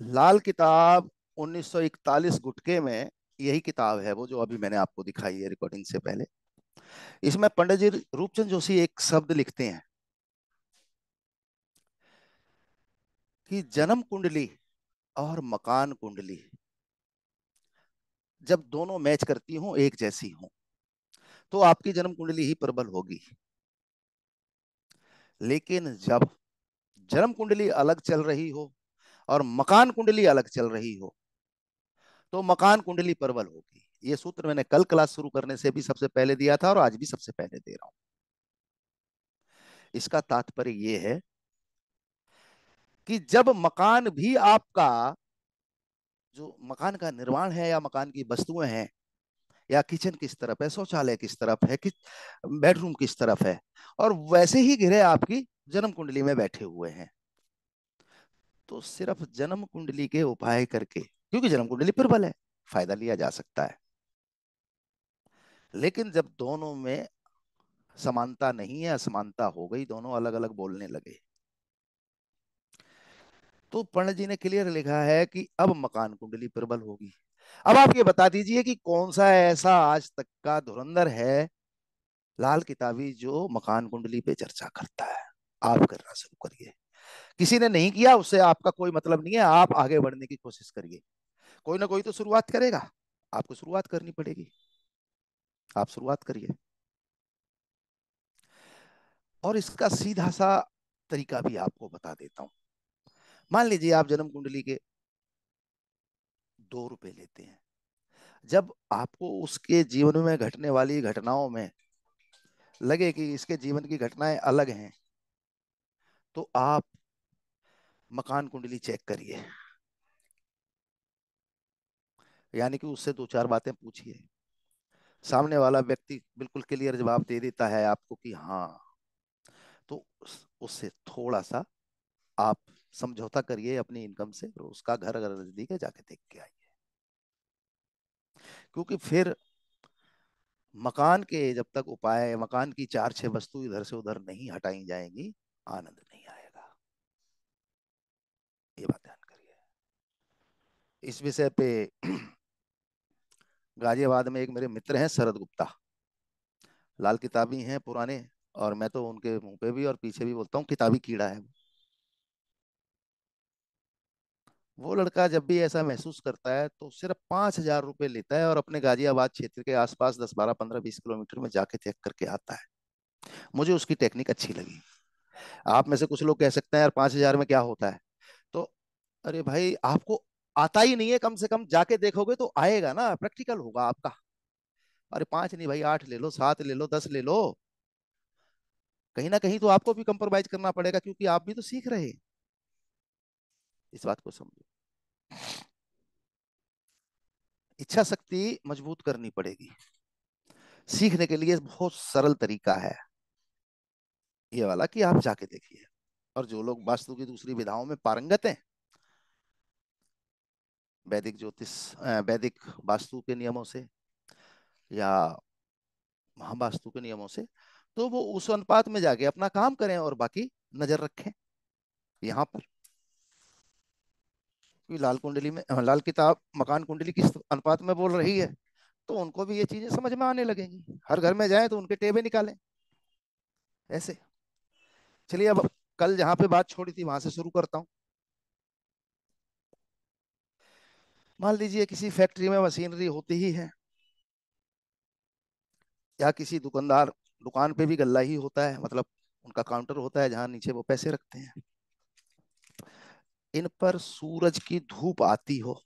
लाल किताब 1941 गुटके में यही किताब है वो जो अभी मैंने आपको दिखाई है रिकॉर्डिंग से पहले इसमें पंडित जी रूपचंद जोशी एक शब्द लिखते हैं कि जन्म कुंडली और मकान कुंडली जब दोनों मैच करती हूं एक जैसी हूं तो आपकी जन्म कुंडली ही प्रबल होगी लेकिन जब जन्म कुंडली अलग चल रही हो और मकान कुंडली अलग चल रही हो तो मकान कुंडली प्रबल होगी ये सूत्र मैंने कल क्लास शुरू करने से भी सबसे पहले दिया था और आज भी सबसे पहले दे रहा हूं इसका तात्पर्य ये है कि जब मकान भी आपका जो मकान का निर्माण है या मकान की वस्तुएं हैं या किचन किस तरफ है शौचालय किस तरफ है कि बेडरूम किस तरफ है और वैसे ही गिरे आपकी जन्म कुंडली में बैठे हुए हैं तो सिर्फ जन्म कुंडली के उपाय करके क्योंकि जन्म कुंडली प्रबल है फायदा लिया जा सकता है लेकिन जब दोनों में समानता नहीं है असमानता हो गई दोनों अलग अलग बोलने लगे तो पंडित जी ने क्लियर लिखा है कि अब मकान कुंडली प्रबल होगी अब आप ये बता दीजिए कि कौन सा ऐसा आज तक का धुरंधर है लाल किताबी जो मकान कुंडली पे चर्चा करता है आप करना शुरू करिए किसी ने नहीं किया उससे आपका कोई मतलब नहीं है आप आगे बढ़ने की कोशिश करिए कोई ना कोई तो शुरुआत करेगा आपको शुरुआत करनी पड़ेगी आप शुरुआत करिए और इसका सीधा सा तरीका भी आपको बता देता हूं मान लीजिए आप जन्म कुंडली के दो रुपए लेते हैं जब आपको उसके जीवन में घटने वाली घटनाओं में लगे कि इसके जीवन की घटनाएं अलग हैं तो आप मकान कुंडली चेक करिए यानी कि उससे दो चार बातें पूछिए सामने वाला व्यक्ति बिल्कुल क्लियर जवाब दे देता है आपको कि हाँ तो उससे थोड़ा सा आप समझौता करिए अपनी इनकम से और उसका घर अगर नजदीक है जाके देख के आइए क्योंकि फिर मकान के जब तक उपाय मकान की चार छह वस्तु इधर से उधर नहीं हटाई जाएंगी आनंद इस विषय पे गाजियाबाद में एक मेरे मित्र हैं शरद गुप्ता लाल किताबी हैं पुराने और मैं तो उनके मुंह पे भी और पीछे भी बोलता हूँ किताबी कीड़ा है वो लड़का जब भी ऐसा महसूस करता है तो सिर्फ पांच हजार रुपये लेता है और अपने गाजियाबाद क्षेत्र के आसपास दस बारह पंद्रह बीस किलोमीटर में जाके चेक करके आता है मुझे उसकी टेक्निक अच्छी लगी आप में से कुछ लोग कह सकते हैं यार पांच हजार में क्या होता है तो अरे भाई आपको आता ही नहीं है कम से कम जाके देखोगे तो आएगा ना प्रैक्टिकल होगा आपका अरे पांच नहीं भाई आठ ले लो सात ले लो दस ले लो कहीं ना कहीं तो आपको भी कंप्रोमाइज करना पड़ेगा क्योंकि आप भी तो सीख रहे इस बात को समझो इच्छा शक्ति मजबूत करनी पड़ेगी सीखने के लिए बहुत सरल तरीका है ये वाला कि आप जाके देखिए और जो लोग वास्तु की दूसरी विधाओं में पारंगत हैं वैदिक ज्योतिष वैदिक वास्तु के नियमों से या महावास्तु के नियमों से तो वो उस अनुपात में जाके अपना काम करें और बाकी नजर रखें यहाँ पर लाल कुंडली में लाल किताब मकान कुंडली किस अनुपात में बोल रही है तो उनको भी ये चीजें समझ में आने लगेंगी हर घर में जाए तो उनके टेबे निकालें ऐसे चलिए अब कल जहाँ पे बात छोड़ी थी वहां से शुरू करता हूँ मान लीजिए किसी फैक्ट्री में मशीनरी होती ही है या किसी दुकानदार दुकान पे भी गल्ला ही होता है मतलब उनका काउंटर होता है जहां नीचे वो पैसे रखते हैं इन पर सूरज की धूप आती हो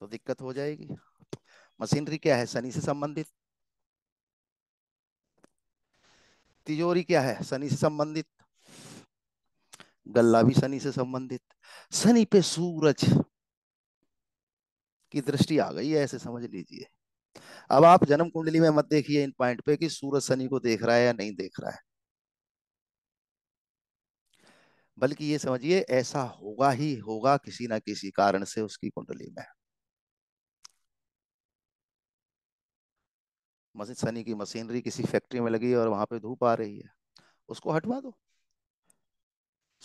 तो दिक्कत हो जाएगी मशीनरी क्या है शनि से संबंधित तिजोरी क्या है शनि से संबंधित गल्ला भी शनि से संबंधित शनि पे सूरज की दृष्टि आ गई है ऐसे समझ लीजिए अब आप जन्म कुंडली में मत देखिए इन पॉइंट पे कि सूरज शनि को देख रहा है या नहीं देख रहा है बल्कि ये समझिए ऐसा होगा ही होगा किसी ना किसी कारण से उसकी कुंडली में मशीन सनी की मशीनरी किसी फैक्ट्री में लगी और वहां पे धूप आ रही है उसको हटवा दो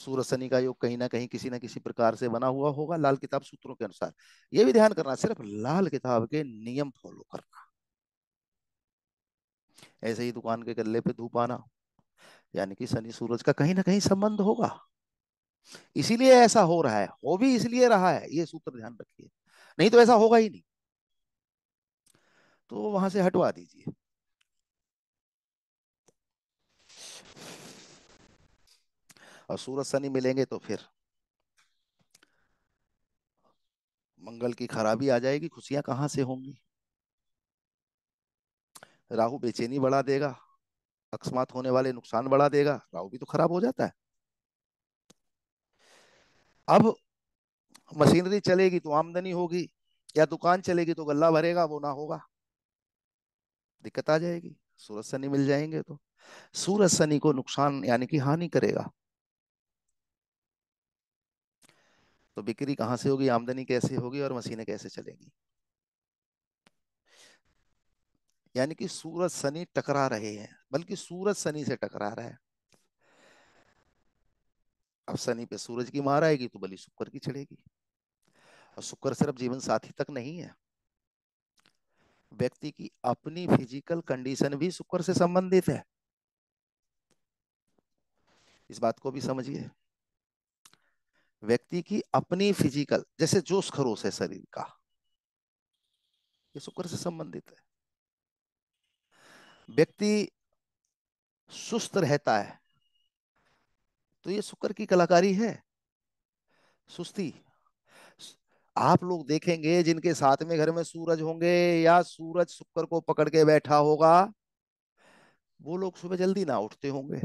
सूरज सनी का योग कहीं ना कहीं किसी ना किसी प्रकार से बना हुआ होगा लाल किताब सूत्रों के अनुसार ये भी ध्यान करना सिर्फ लाल किताब के नियम फॉलो करना ऐसे ही दुकान के गले पे धूप आना यानी कि सनी सूरज का कहीं ना कहीं संबंध होगा इसीलिए ऐसा हो रहा है हो भी इसलिए रहा है ये सूत्र ध्यान रखिए नहीं तो ऐसा होगा ही नहीं तो वहां से हटवा दीजिए और सूरज शनि मिलेंगे तो फिर मंगल की खराबी आ जाएगी खुशियां कहां से होंगी राहु बेचैनी बढ़ा देगा अकस्मात होने वाले नुकसान बढ़ा देगा राहु भी तो खराब हो जाता है अब मशीनरी चलेगी तो आमदनी होगी या दुकान चलेगी तो गल्ला भरेगा वो ना होगा दिक्कत आ जाएगी सूरज शनि मिल जाएंगे तो सूरज शनि को नुकसान यानी कि हानि करेगा तो बिक्री कहां से होगी आमदनी कैसे होगी और मशीनें कैसे चलेंगी यानी कि सूरज शनि टकरा रहे हैं बल्कि सूरज शनि से टकरा रहा है अब शनि पे सूरज की मार आएगी तो बलि शुक्र की चढ़ेगी और शुक्र सिर्फ जीवन साथी तक नहीं है व्यक्ति की अपनी फिजिकल कंडीशन भी शुक्र से संबंधित है इस बात को भी समझिए व्यक्ति की अपनी फिजिकल जैसे जोश खरोश है शरीर का ये शुक्र से संबंधित है व्यक्ति सुस्त रहता है तो ये शुक्र की कलाकारी है सुस्ती आप लोग देखेंगे जिनके साथ में घर में सूरज होंगे या सूरज शुक्र को पकड़ के बैठा होगा वो लोग सुबह जल्दी ना उठते होंगे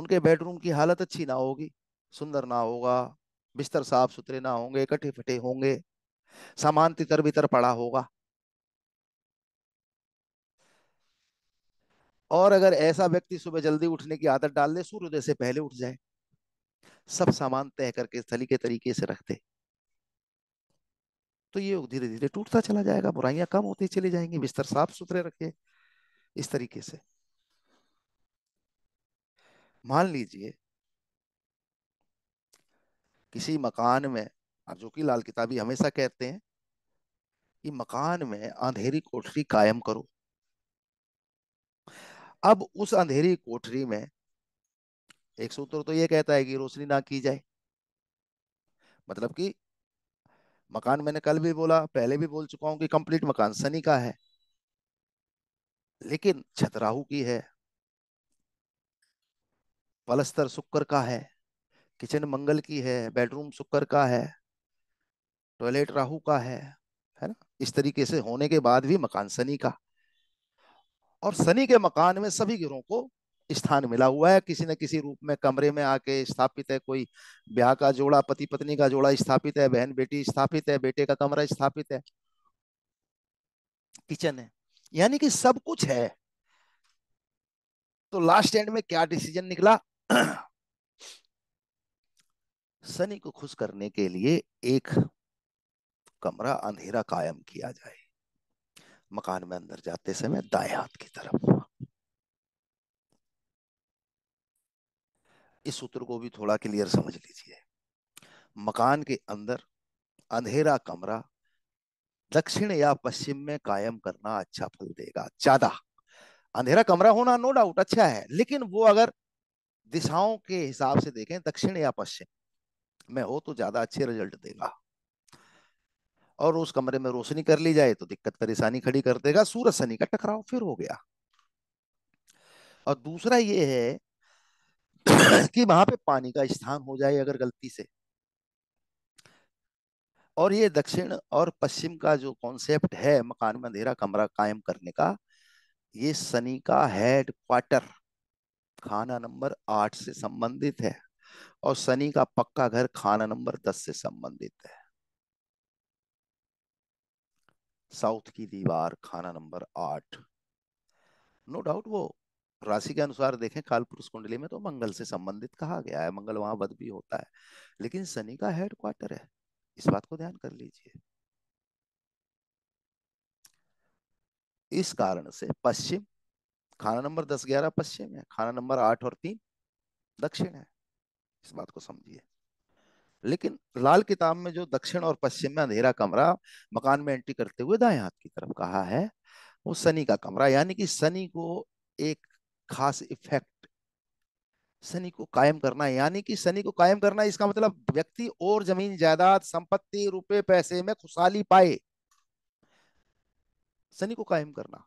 उनके बेडरूम की हालत अच्छी ना होगी सुंदर ना होगा बिस्तर साफ सुथरे ना होंगे कटे फटे होंगे सामान तितर बितर पड़ा होगा और अगर ऐसा व्यक्ति सुबह जल्दी उठने की आदत डाल ले सूर्योदय से पहले उठ जाए सब सामान तय करके स्थली के तरीके से रखते तो ये धीरे धीरे टूटता चला जाएगा बुराइयां कम होती चली जाएंगी बिस्तर साफ सुथरे रखे इस तरीके से मान लीजिए किसी मकान में अब जो कि लाल किताबी हमेशा कहते हैं कि मकान में अंधेरी कोठरी कायम करो अब उस अंधेरी कोठरी में एक सूत्र तो ये कहता है कि रोशनी ना की जाए मतलब कि मकान मैंने कल भी बोला पहले भी बोल चुका हूं कि कंप्लीट मकान सनी का है लेकिन छतराहू की है पलस्तर सुक्कर का है किचन मंगल की है बेडरूम सुक्कर का है टॉयलेट राहू का है है ना इस तरीके से होने के बाद भी मकान सनी का और सनी के मकान में सभी गिरों को स्थान मिला हुआ है किसी न किसी रूप में कमरे में आके स्थापित है कोई ब्याह का जोड़ा पति पत्नी का जोड़ा स्थापित है बहन बेटी स्थापित है बेटे का कमरा स्थापित है किचन है यानी कि सब कुछ है तो लास्ट एंड में क्या डिसीजन निकला शनि को खुश करने के लिए एक कमरा अंधेरा कायम किया जाए मकान में अंदर जाते समय दाएं हाथ की तरफ इस सूत्र को भी थोड़ा क्लियर समझ लीजिए मकान के अंदर अंधेरा कमरा दक्षिण या पश्चिम में कायम करना अच्छा फल देगा ज्यादा अंधेरा कमरा होना नो डाउट अच्छा है लेकिन वो अगर दिशाओं के हिसाब से देखें दक्षिण या पश्चिम में हो तो ज्यादा अच्छे रिजल्ट देगा और उस कमरे में रोशनी कर ली जाए तो दिक्कत परेशानी खड़ी कर देगा सूरज शनि का टकराव फिर हो गया और दूसरा ये है कि वहां पे पानी का स्थान हो जाए अगर गलती से और ये दक्षिण और पश्चिम का जो कॉन्सेप्ट है मकान में अंधेरा कमरा कायम करने का ये शनि का हेड क्वार्टर खाना नंबर आठ से संबंधित है और शनि का पक्का घर खाना नंबर दस से संबंधित है साउथ की दीवार खाना नंबर आठ नो डाउट वो राशि के अनुसार देखें काल पुरुष कुंडली में तो मंगल से संबंधित कहा गया है मंगल वहां बद भी होता है लेकिन शनि का हेड क्वार्टर है इस बात को ध्यान कर लीजिए इस कारण से पश्चिम खाना नंबर दस ग्यारह पश्चिम है खाना नंबर आठ और तीन दक्षिण है इस बात को समझिए लेकिन लाल किताब में जो दक्षिण और पश्चिम में अंधेरा कमरा मकान में एंट्री करते हुए दाएं हाथ की तरफ कहा है वो शनि का कमरा यानी कि शनि को एक खास इफेक्ट शनि को कायम करना है यानी कि शनि को कायम करना इसका मतलब व्यक्ति और जमीन जायदाद संपत्ति रुपए पैसे में खुशहाली पाए शनि को कायम करना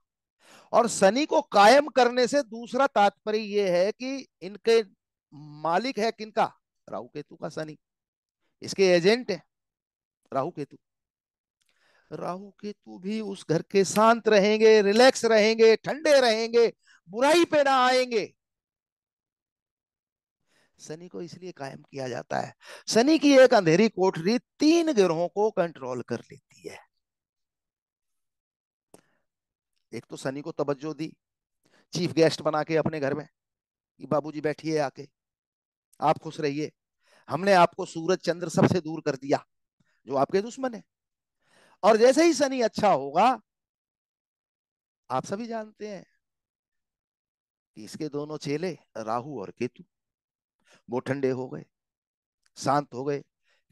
और शनि को कायम करने से दूसरा तात्पर्य यह है कि इनके मालिक है किनका राहु केतु का शनि इसके एजेंट है राहु केतु राहु केतु भी उस घर के शांत रहेंगे रिलैक्स रहेंगे ठंडे रहेंगे बुराई पे ना आएंगे शनि को इसलिए कायम किया जाता है शनि की एक अंधेरी कोठरी तीन ग्रहों को कंट्रोल कर लेती है एक तो शनि को तवज्जो दी चीफ गेस्ट बना के अपने घर में कि बाबूजी बैठिए आके आप खुश रहिए हमने आपको सूरज चंद्र सबसे दूर कर दिया जो आपके दुश्मन है और जैसे ही शनि अच्छा होगा आप सभी जानते हैं इसके दोनों चेले राहु और केतु वो ठंडे हो गए शांत हो गए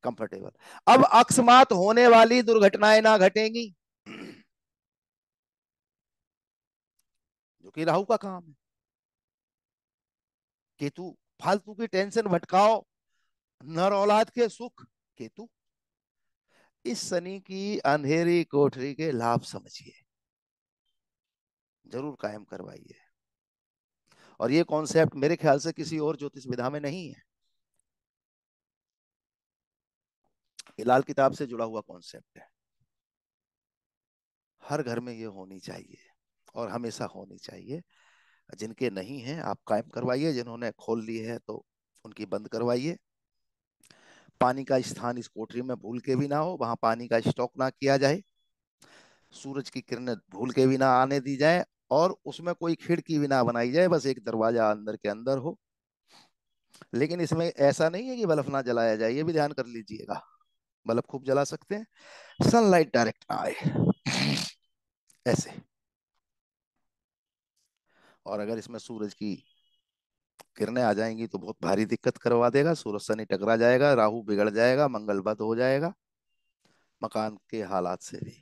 कंफर्टेबल अब अकस्मात होने वाली दुर्घटनाएं ना घटेंगी जो कि राहु का काम है केतु फालतू की टेंशन भटकाओ नर औलाद के सुख केतु इस शनि की अंधेरी कोठरी के लाभ समझिए जरूर कायम करवाइए और ये कॉन्सेप्ट मेरे ख्याल से किसी और ज्योतिष विधा में नहीं है लाल किताब से जुड़ा हुआ कॉन्सेप्ट है हर घर में ये होनी चाहिए और हमेशा होनी चाहिए जिनके नहीं है आप कायम करवाइए जिन्होंने खोल ली है तो उनकी बंद करवाइए पानी का स्थान इस कोठरी में भूल के भी ना हो वहां पानी का स्टॉक ना किया जाए सूरज की किरणें भूल के भी ना आने दी जाए और उसमें कोई खिड़की भी ना बनाई जाए बस एक दरवाजा अंदर के अंदर हो लेकिन इसमें ऐसा नहीं है कि बल्ब ना जलाया जाए ये भी ध्यान कर लीजिएगा बल्ब खूब जला सकते हैं सनलाइट डायरेक्ट ना आए ऐसे और अगर इसमें सूरज की किरणें आ जाएंगी तो बहुत भारी दिक्कत करवा देगा सूरज शनि टकरा जाएगा राहु बिगड़ जाएगा मंगल बद हो जाएगा मकान के हालात से भी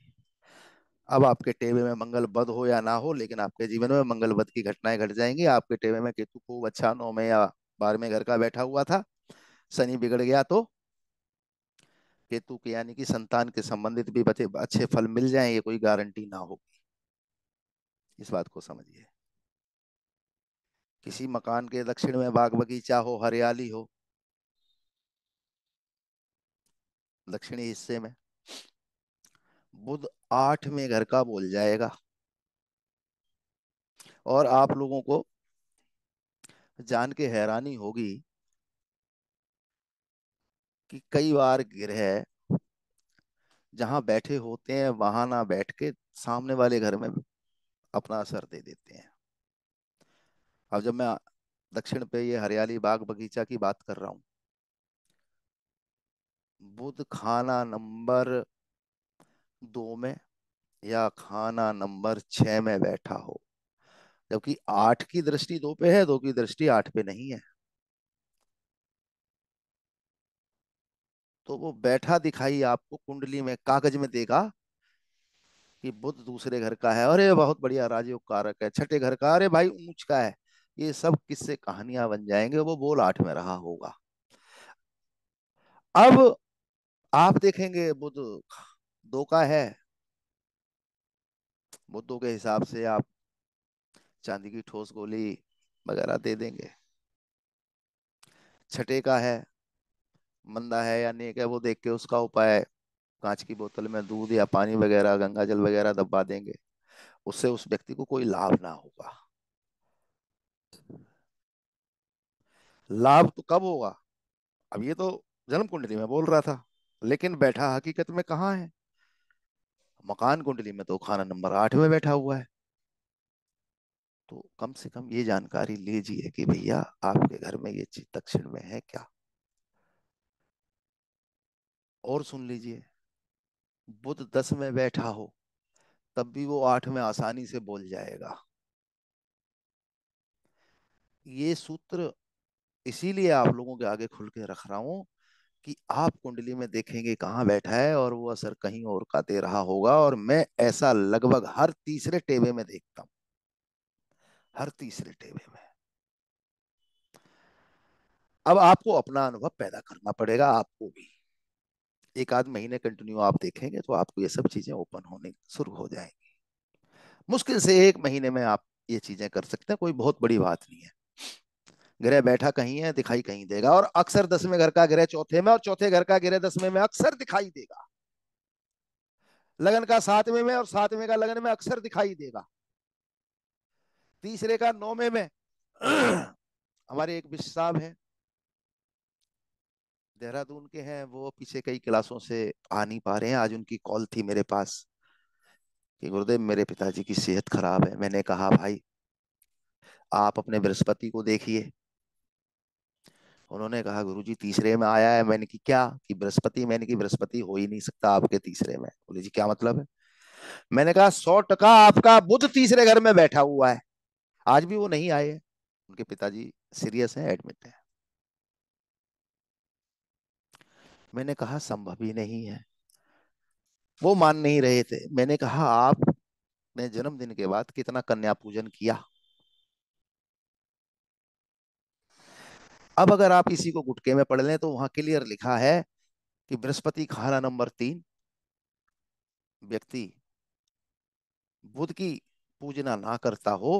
अब आपके टेबे में मंगल बद हो या ना हो लेकिन आपके जीवन में मंगल बद की घटनाएं घट जाएंगी आपके टेबे में केतु खूब अच्छा नौ में या बारहवें घर का बैठा हुआ था शनि बिगड़ गया तो केतु के यानी कि संतान के संबंधित भी बचे अच्छे फल मिल जाएंगे कोई गारंटी ना होगी इस बात को समझिए किसी मकान के दक्षिण में बाग बगीचा हो हरियाली हो दक्षिणी हिस्से में बुध आठ में घर का बोल जाएगा और आप लोगों को जान के हैरानी होगी कि कई बार गृह जहां बैठे होते हैं वहां ना बैठ के सामने वाले घर में अपना असर दे देते हैं अब जब मैं दक्षिण पे ये हरियाली बाग बगीचा की बात कर रहा हूं बुध खाना नंबर दो में या खाना नंबर छह में बैठा हो जबकि आठ की दृष्टि दो पे है दो की दृष्टि आठ पे नहीं है तो वो बैठा दिखाई आपको कुंडली में कागज में देगा कि बुद्ध दूसरे घर का है अरे बहुत बढ़िया राजयोग कारक है छठे घर का अरे भाई ऊंच का है ये सब किससे कहानियां बन जाएंगे वो बोल आठ में रहा होगा अब आप देखेंगे बुद्ध दो का है मुद्दों के हिसाब से आप चांदी की ठोस गोली वगैरह दे देंगे छठे का है मंदा है या नेक है वो देख के उसका उपाय कांच की बोतल में दूध या पानी वगैरह गंगा जल वगैरह दबा देंगे उससे उस व्यक्ति को कोई लाभ ना होगा लाभ तो कब होगा अब ये तो जन्म कुंडली में बोल रहा था लेकिन बैठा हकीकत में कहा है मकान कुंडली में तो खाना नंबर आठ में बैठा हुआ है तो कम से कम ये जानकारी लीजिए कि भैया आपके घर में ये चीज दक्षिण में है क्या और सुन लीजिए बुद्ध दस में बैठा हो तब भी वो आठ में आसानी से बोल जाएगा ये सूत्र इसीलिए आप लोगों के आगे खुल के रख रहा हूं कि आप कुंडली में देखेंगे कहाँ बैठा है और वो असर कहीं और का दे रहा होगा और मैं ऐसा लगभग हर तीसरे टेबे में देखता हूं हर तीसरे टेबे में अब आपको अपना अनुभव पैदा करना पड़ेगा आपको भी एक आध महीने कंटिन्यू आप देखेंगे तो आपको ये सब चीजें ओपन होने शुरू हो जाएंगी मुश्किल से एक महीने में आप ये चीजें कर सकते हैं कोई बहुत बड़ी बात नहीं है ग्रह बैठा कहीं है दिखाई कहीं देगा और अक्सर दसवें घर का ग्रह चौथे में और चौथे घर का ग्रह दसवें में अक्सर दिखाई देगा लगन का सातवें में और सातवें का लगन में अक्सर दिखाई देगा तीसरे का नौवे में हमारे एक विश्व साहब है देहरादून के हैं वो पीछे कई क्लासों से आ नहीं पा रहे हैं आज उनकी कॉल थी मेरे पास कि गुरुदेव मेरे पिताजी की सेहत खराब है मैंने कहा भाई आप अपने बृहस्पति को देखिए उन्होंने कहा गुरु जी तीसरे में आया है मैंने की क्या कि बृहस्पति मैंने की बृहस्पति हो ही नहीं सकता आपके तीसरे में बोले जी क्या मतलब है मैंने कहा सौ टका आपका बुद्ध तीसरे घर में बैठा हुआ है आज भी वो नहीं आए उनके पिताजी सीरियस हैं एडमिट है मैंने कहा संभव ही नहीं है वो मान नहीं रहे थे मैंने कहा आपने जन्मदिन के बाद कितना कन्या पूजन किया अब अगर आप इसी को गुटके में पढ़ लें तो वहां क्लियर लिखा है कि बृहस्पति खाना नंबर तीन व्यक्ति बुद्ध की पूजना ना करता हो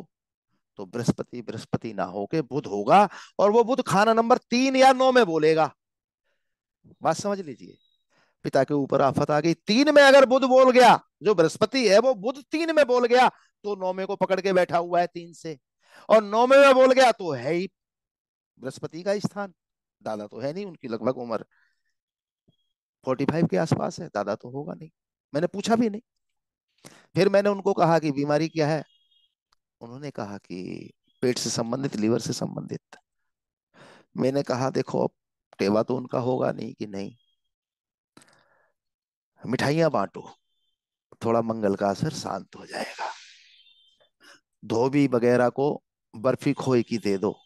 तो बृहस्पति बृहस्पति ना होके बुध होगा और वो बुद्ध खाना नंबर तीन या नौ में बोलेगा बात समझ लीजिए पिता के ऊपर आफत आ गई तीन में अगर बुध बोल गया जो बृहस्पति है वो बुध तीन में बोल गया तो नौमे को पकड़ के बैठा हुआ है तीन से और नौमे में बोल गया तो है ही बृहस्पति का स्थान दादा तो है नहीं उनकी लगभग उम्र फोर्टी फाइव के आसपास है दादा तो होगा नहीं मैंने पूछा भी नहीं फिर मैंने उनको कहा कि बीमारी क्या है उन्होंने कहा कि पेट से संबंधित लीवर से संबंधित मैंने कहा देखो टेवा तो उनका होगा नहीं कि नहीं मिठाइयां बांटो थोड़ा मंगल का असर शांत हो जाएगा धोबी वगैरह को बर्फी खोई की दे दो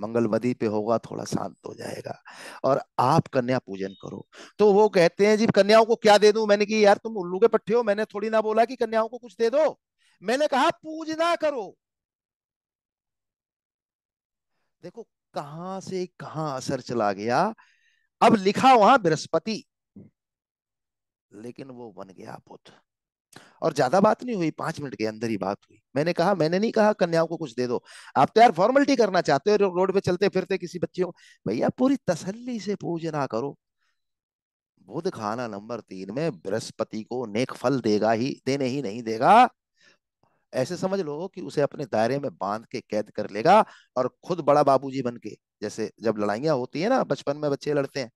मंगलवधि पे होगा थोड़ा शांत हो जाएगा और आप कन्या पूजन करो तो वो कहते हैं जी कन्याओं को क्या दे दू मैंने कि यार तुम उल्लू के पट्टे हो मैंने थोड़ी ना बोला कि कन्याओं को कुछ दे दो मैंने कहा पूजना करो देखो कहां से कहां असर चला गया अब लिखा वहां बृहस्पति लेकिन वो बन गया बुद्ध और ज्यादा बात नहीं हुई पांच मिनट के अंदर ही बात हुई मैंने कहा मैंने नहीं कहा कन्याओं को कुछ दे दो आप तो यार फॉर्मेलिटी करना चाहते हो रोड पे चलते फिरते किसी बच्चे को भैया पूरी तसल्ली से पूजना करो बुध खाना नंबर तीन में बृहस्पति को नेक फल देगा ही देने ही नहीं देगा ऐसे समझ लो कि उसे अपने दायरे में बांध के कैद कर लेगा और खुद बड़ा बाबूजी बन के जैसे जब लड़ाइया होती है ना बचपन में बच्चे लड़ते हैं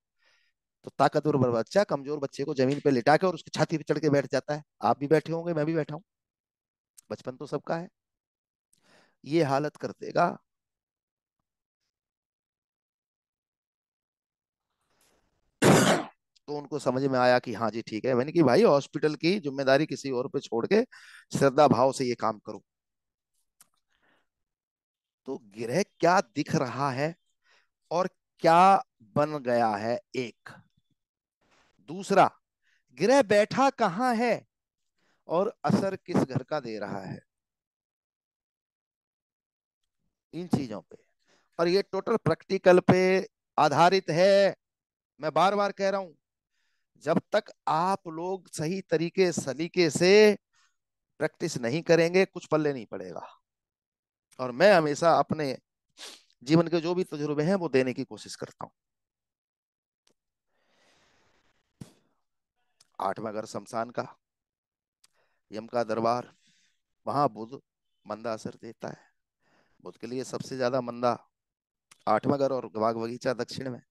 तो ताकतवर बच्चा कमजोर बच्चे को जमीन पर लिटा के और उसकी छाती पर चढ़ के बैठ जाता है आप भी बैठे होंगे मैं भी बैठा हूं बचपन तो सबका है ये हालत कर देगा तो उनको समझ में आया कि हाँ जी ठीक है मैंने कि भाई हॉस्पिटल की जिम्मेदारी किसी और पे छोड़ के श्रद्धा भाव से ये काम करो तो ग्रह क्या दिख रहा है और क्या बन गया है एक दूसरा ग्रह बैठा कहाँ है और असर किस घर का दे रहा है इन चीजों पे और ये टोटल प्रैक्टिकल पे आधारित है मैं बार बार कह रहा हूं जब तक आप लोग सही तरीके सलीके से प्रैक्टिस नहीं करेंगे कुछ पल्ले नहीं पड़ेगा और मैं हमेशा अपने जीवन के जो भी तजुर्बे हैं वो देने की कोशिश करता हूँ आठवा घर शमशान का यम का दरबार वहां बुध मंदा असर देता है बुध के लिए सबसे ज्यादा मंदा आठवां घर और बाग बगीचा दक्षिण में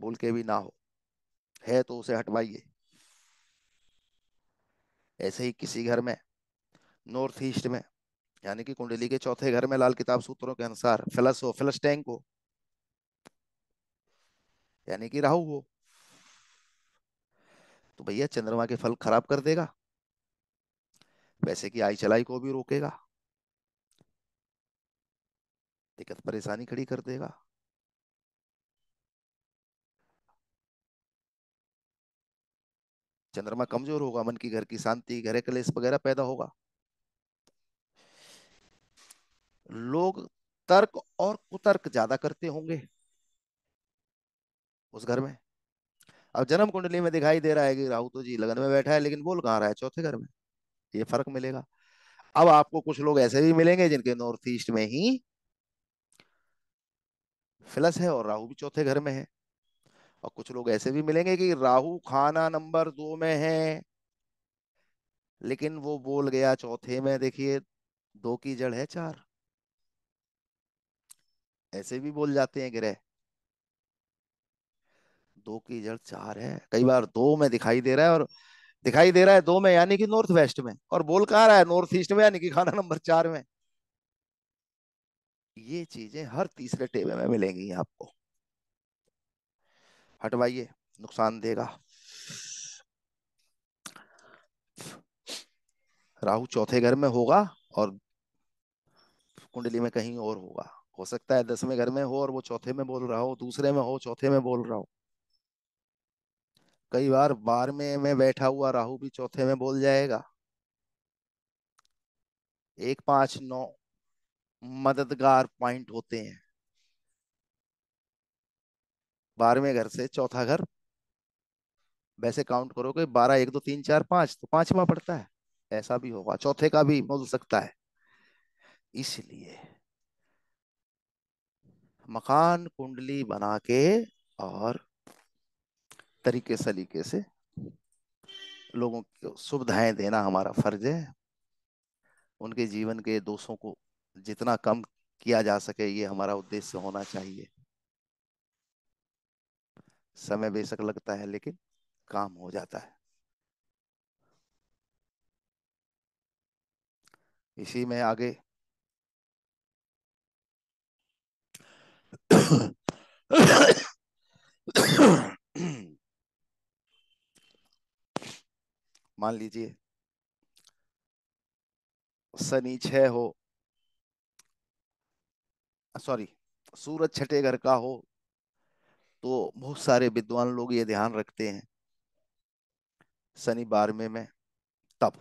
बोल के भी ना हो है तो उसे हटवाइए ऐसे ही किसी घर में नॉर्थ ईस्ट में यानी कि कुंडली के चौथे घर में लाल किताब सूत्रों के अनुसार फिलस हो फिलस टैंक हो यानी कि राहु हो तो भैया चंद्रमा के फल खराब कर देगा वैसे कि आई चलाई को भी रोकेगा दिक्कत परेशानी खड़ी कर देगा चंद्रमा कमजोर होगा मन की घर की शांति घर कलेश वगैरह पैदा होगा लोग तर्क और कुतर्क ज्यादा करते होंगे उस घर में अब जन्म कुंडली में दिखाई दे रहा है कि राहु तो जी लगन में बैठा है लेकिन बोल कहाँ रहा है चौथे घर में ये फर्क मिलेगा अब आपको कुछ लोग ऐसे भी मिलेंगे जिनके नॉर्थ ईस्ट में ही फिलस है और राहु भी चौथे घर में है और कुछ लोग ऐसे भी मिलेंगे कि राहु खाना नंबर दो में है लेकिन वो बोल गया चौथे में देखिए दो की जड़ है चार ऐसे भी बोल जाते हैं ग्रह दो की जड़ चार है कई बार दो में दिखाई दे रहा है और दिखाई दे रहा है दो में यानी कि नॉर्थ वेस्ट में और बोल कहा रहा है नॉर्थ ईस्ट में यानी कि खाना नंबर चार में ये चीजें हर तीसरे टेबे में मिलेंगी आपको हटवाइए नुकसान देगा राहु चौथे घर में होगा और कुंडली में कहीं और होगा हो सकता है दसवें घर में हो और वो चौथे में बोल रहा हो दूसरे में हो चौथे में बोल रहा हो कई बार बारहवें में बैठा हुआ राहु भी चौथे में बोल जाएगा एक पांच नौ मददगार पॉइंट होते हैं बारहवें घर से चौथा घर वैसे काउंट करोगे बारह एक दो तीन चार पांच तो पांचवा पड़ता है ऐसा भी होगा चौथे का भी बोल सकता है इसलिए मकान कुंडली बना के और तरीके सलीके से लोगों को सुविधाएं देना हमारा फर्ज है उनके जीवन के दोषों को जितना कम किया जा सके ये हमारा उद्देश्य होना चाहिए समय बेशक लगता है लेकिन काम हो जाता है इसी में आगे मान लीजिए शनि छह हो सॉरी सूरज छठे घर का हो तो बहुत सारे विद्वान लोग ये ध्यान रखते हैं शनि बारहवें में तब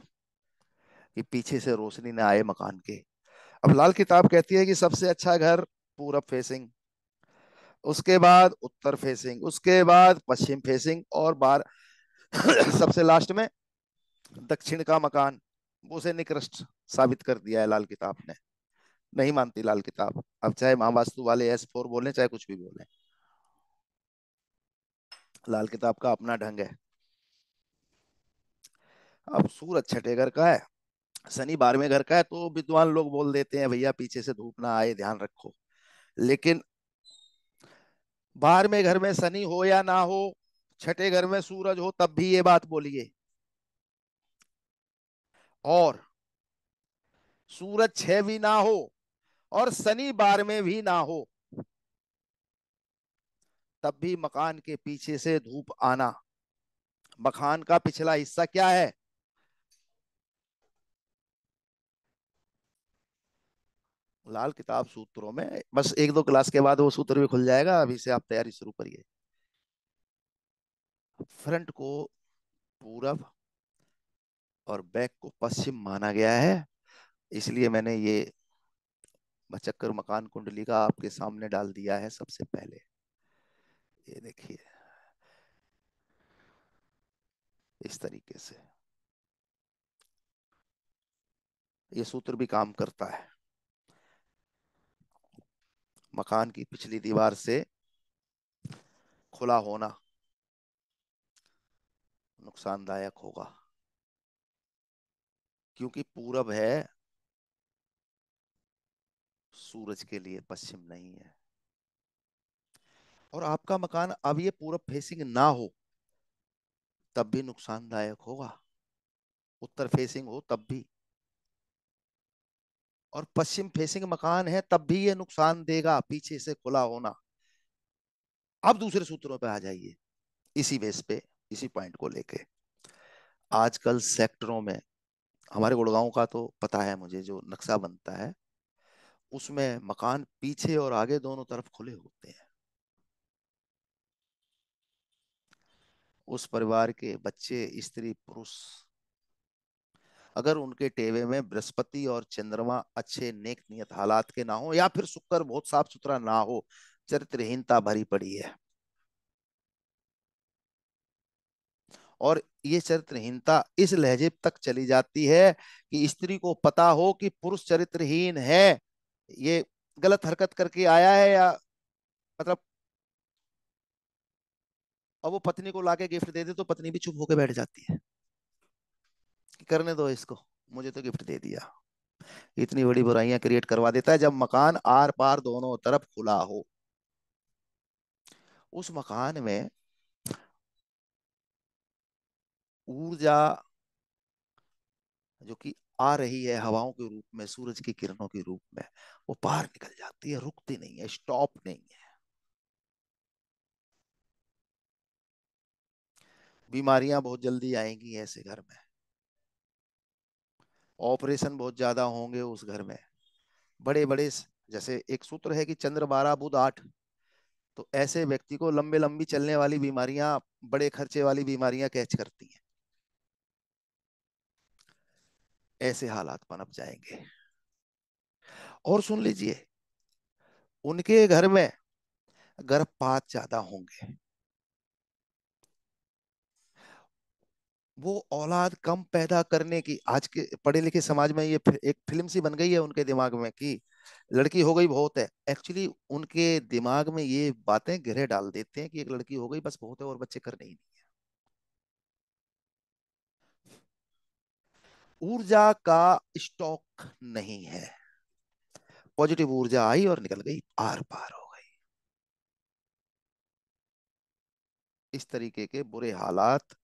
कि पीछे से रोशनी ना आए मकान के अब लाल किताब कहती है कि सबसे अच्छा घर पूरब फेसिंग उसके बाद उत्तर फेसिंग उसके बाद पश्चिम फेसिंग और बार सबसे लास्ट में दक्षिण का मकान उसे निकृष्ट साबित कर दिया है लाल किताब ने नहीं मानती लाल किताब अब चाहे महावास्तु वाले एस फोर बोले चाहे कुछ भी बोले लाल किताब का अपना ढंग है अब सूरज छठे घर का है शनि बारहवें घर का है तो विद्वान लोग बोल देते हैं भैया पीछे से धूप ना आए ध्यान रखो लेकिन बारहवें घर में शनि हो या ना हो छठे घर में सूरज हो तब भी ये बात बोलिए और सूरज छह भी ना हो और बार में भी ना हो तब भी मकान के पीछे से धूप आना मकान का पिछला हिस्सा क्या है लाल किताब सूत्रों में बस एक दो क्लास के बाद वो सूत्र भी खुल जाएगा अभी से आप तैयारी शुरू करिए फ्रंट को पूरब और बैक को पश्चिम माना गया है इसलिए मैंने ये बचक्कर मकान कुंडली का आपके सामने डाल दिया है सबसे पहले ये देखिए इस तरीके से ये सूत्र भी काम करता है मकान की पिछली दीवार से खुला होना नुकसानदायक होगा क्योंकि पूरब है सूरज के लिए पश्चिम नहीं है और आपका मकान अब ये पूरब फेसिंग ना हो तब भी नुकसानदायक होगा उत्तर फेसिंग हो तब भी और पश्चिम फेसिंग मकान है तब भी ये नुकसान देगा पीछे से खुला होना अब दूसरे सूत्रों पे आ जाइए इसी बेस पे इसी पॉइंट को लेके आजकल सेक्टरों में हमारे गुड़गांव का तो पता है मुझे जो नक्शा बनता है उसमें मकान पीछे और आगे दोनों तरफ खुले होते हैं उस परिवार के बच्चे स्त्री पुरुष अगर उनके टेवे में बृहस्पति और चंद्रमा अच्छे नेक नियत हालात के ना हो या फिर शुक्र बहुत साफ सुथरा ना हो चरित्रहीनता भरी पड़ी है और ये चरित्रहीनता इस लहजे तक चली जाती है कि स्त्री को पता हो कि पुरुष चरित्रहीन है ये गलत हरकत करके आया है या मतलब अब वो पत्नी को लाके गिफ्ट दे दे तो पत्नी भी चुप होकर बैठ जाती है कि करने दो इसको मुझे तो गिफ्ट दे दिया इतनी बड़ी बुराइयां क्रिएट करवा देता है जब मकान आर पार दोनों तरफ खुला हो उस मकान में ऊर्जा जो कि आ रही है हवाओं के रूप में सूरज की किरणों के रूप में वो बाहर निकल जाती है रुकती नहीं है स्टॉप नहीं है बीमारियां बहुत जल्दी आएंगी ऐसे घर में ऑपरेशन बहुत ज्यादा होंगे उस घर में बड़े बड़े जैसे एक सूत्र है कि चंद्र बारह बुध आठ तो ऐसे व्यक्ति को लंबे लंबी चलने वाली बीमारियां बड़े खर्चे वाली बीमारियां कैच करती हैं ऐसे हालात पनप जाएंगे और सुन लीजिए उनके घर में गर्भपात ज्यादा होंगे वो औलाद कम पैदा करने की आज के पढ़े लिखे समाज में ये एक फिल्म सी बन गई है उनके दिमाग में कि लड़की हो गई बहुत है एक्चुअली उनके दिमाग में ये बातें घिरे डाल देते हैं कि एक लड़की हो गई बस बहुत है और बच्चे करने ही नहीं ऊर्जा का स्टॉक नहीं है पॉजिटिव ऊर्जा आई और निकल गई आर पार हो गई इस तरीके के बुरे हालात